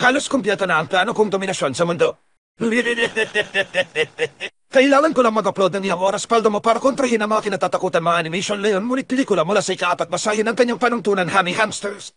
Halos kumpleto na ang plano kong dominasyon sa mundo. Kailangan ko lang mag-upload ng iyong oras paldo mo para kontrahin ang mga kinatatakutan mga animation na yun, ngunit pelikula mula sa ikaapat basahin ang kanyang panungtunan Honey Hamsters.